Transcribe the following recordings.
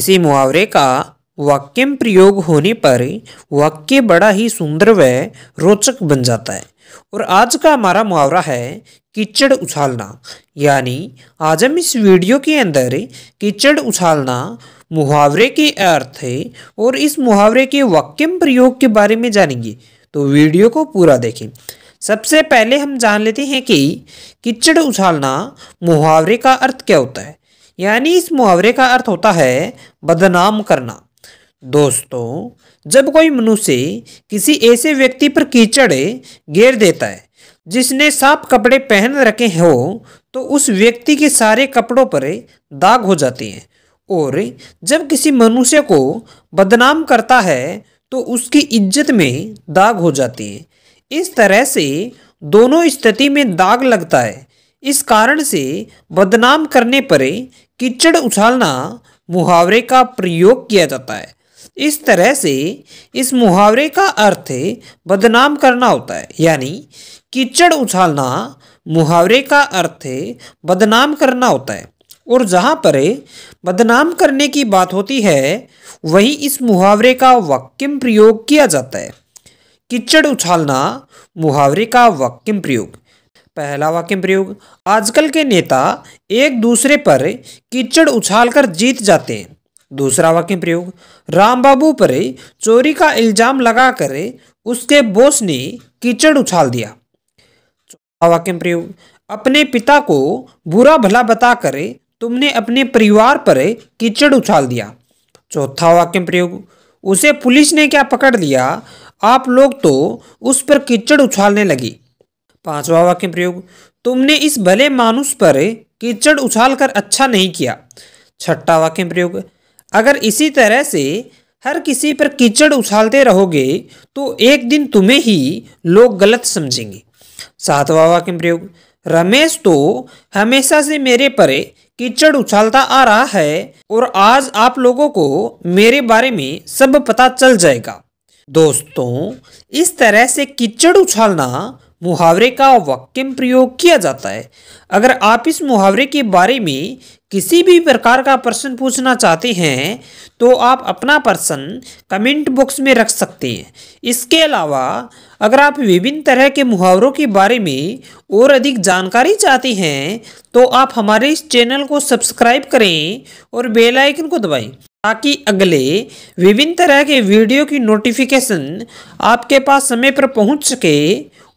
इसी मुहावरे का वाक्य में प्रयोग होने पर वाक्य बड़ा ही सुंदर व रोचक बन जाता है और आज का हमारा मुहावरा है कीचड़ उछालना यानी आज हम इस वीडियो के अंदर कीचड़ उछालना मुहावरे के अर्थ और इस मुहावरे के वाक्य में प्रयोग के बारे में जानेंगे तो वीडियो को पूरा देखें सबसे पहले हम जान लेते हैं कि कीचड़ उछालना मुहावरे का अर्थ क्या होता है यानी इस मुहावरे का अर्थ होता है बदनाम करना दोस्तों जब कोई मनुष्य किसी ऐसे व्यक्ति पर कीचड़ घेर देता है जिसने साफ कपड़े पहन रखे हो तो उस व्यक्ति के सारे कपड़ों पर दाग हो जाते हैं और जब किसी मनुष्य को बदनाम करता है तो उसकी इज्जत में दाग हो जाती है इस तरह से दोनों स्थिति में दाग लगता है इस कारण से बदनाम करने पर कीचड़ उछालना मुहावरे का प्रयोग किया जाता है इस तरह से इस मुहावरे का अर्थ बदनाम करना होता है यानी कीचड़ उछालना मुहावरे का अर्थ बदनाम करना होता है और जहाँ पर बदनाम करने की बात होती है वहीं इस मुहावरे का वाक्यम प्रयोग किया जाता है किचड़ उछालना मुहावरे का वाक्यम प्रयोग पहला वाक्य प्रयोग आजकल के नेता एक दूसरे पर कीचड़ उछालकर जीत जाते हैं दूसरा वाक्य प्रयोग राम बाबू पर चोरी का इल्जाम लगाकर उसके बॉस ने कीचड़ उछाल दिया चौथा वाक्य प्रयोग अपने पिता को बुरा भला बताकर तुमने अपने परिवार पर कीचड़ उछाल दिया चौथा वाक्य प्रयोग उसे पुलिस ने क्या पकड़ लिया आप लोग तो उस पर कीचड़ उछालने लगी पांचवा वाक्य प्रयोग तुमने इस भले मानुष पर कीचड़ उछालकर अच्छा नहीं किया छठा वाक्य प्रयोग अगर इसी तरह से हर किसी पर कीचड़ उछालते रहोगे तो एक दिन तुम्हें ही लोग गलत समझेंगे सातवा वाक्य प्रयोग रमेश तो हमेशा से मेरे पर कीचड़ उछालता आ रहा है और आज आप लोगों को मेरे बारे में सब पता चल जाएगा दोस्तों इस तरह से कीचड़ उछालना मुहावरे का वाक्यम प्रयोग किया जाता है अगर आप इस मुहावरे के बारे में किसी भी प्रकार का प्रश्न पूछना चाहते हैं तो आप अपना प्रश्न कमेंट बॉक्स में रख सकते हैं इसके अलावा अगर आप विभिन्न तरह के मुहावरों के बारे में और अधिक जानकारी चाहते हैं तो आप हमारे इस चैनल को सब्सक्राइब करें और बेल आइकन को दबाएं ताकि अगले विभिन्न तरह के वीडियो की नोटिफिकेशन आपके पास समय पर पहुंच सके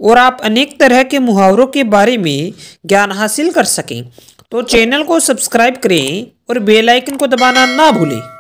और आप अनेक तरह के मुहावरों के बारे में ज्ञान हासिल कर सकें तो चैनल को सब्सक्राइब करें और बेल आइकन को दबाना ना भूलें